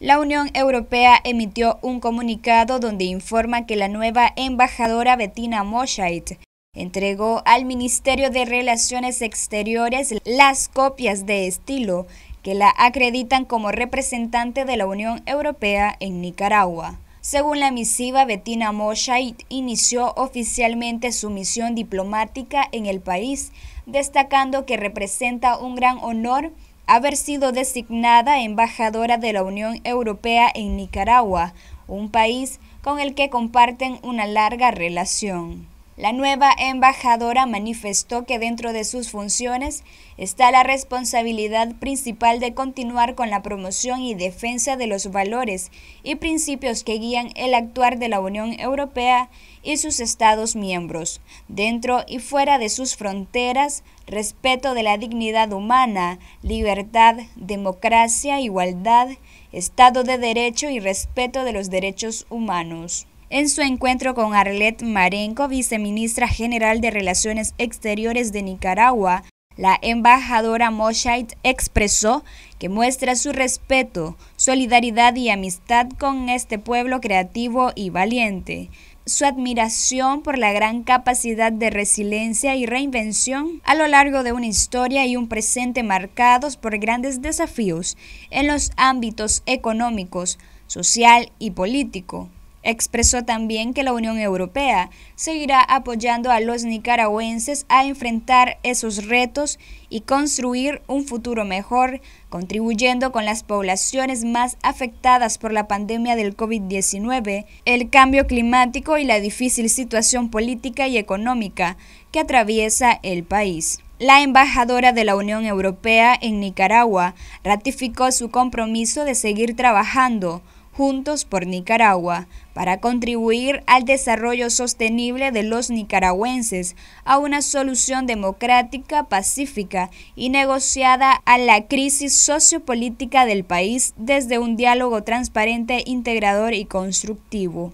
La Unión Europea emitió un comunicado donde informa que la nueva embajadora Bettina Mosheit entregó al Ministerio de Relaciones Exteriores las copias de estilo que la acreditan como representante de la Unión Europea en Nicaragua. Según la misiva, Bettina Mosheit inició oficialmente su misión diplomática en el país, destacando que representa un gran honor haber sido designada embajadora de la Unión Europea en Nicaragua, un país con el que comparten una larga relación. La nueva embajadora manifestó que dentro de sus funciones está la responsabilidad principal de continuar con la promoción y defensa de los valores y principios que guían el actuar de la Unión Europea y sus Estados miembros, dentro y fuera de sus fronteras, respeto de la dignidad humana, libertad, democracia, igualdad, Estado de Derecho y respeto de los derechos humanos. En su encuentro con Arlette Marenco, viceministra general de Relaciones Exteriores de Nicaragua, la embajadora Mosheit expresó que muestra su respeto, solidaridad y amistad con este pueblo creativo y valiente, su admiración por la gran capacidad de resiliencia y reinvención a lo largo de una historia y un presente marcados por grandes desafíos en los ámbitos económicos, social y político. Expresó también que la Unión Europea seguirá apoyando a los nicaragüenses a enfrentar esos retos y construir un futuro mejor, contribuyendo con las poblaciones más afectadas por la pandemia del COVID-19, el cambio climático y la difícil situación política y económica que atraviesa el país. La embajadora de la Unión Europea en Nicaragua ratificó su compromiso de seguir trabajando Juntos por Nicaragua, para contribuir al desarrollo sostenible de los nicaragüenses, a una solución democrática, pacífica y negociada a la crisis sociopolítica del país desde un diálogo transparente, integrador y constructivo.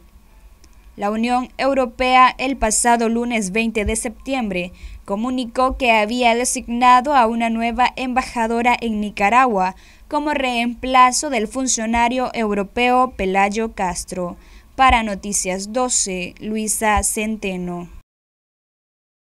La Unión Europea el pasado lunes 20 de septiembre comunicó que había designado a una nueva embajadora en Nicaragua como reemplazo del funcionario europeo Pelayo Castro. Para Noticias 12, Luisa Centeno.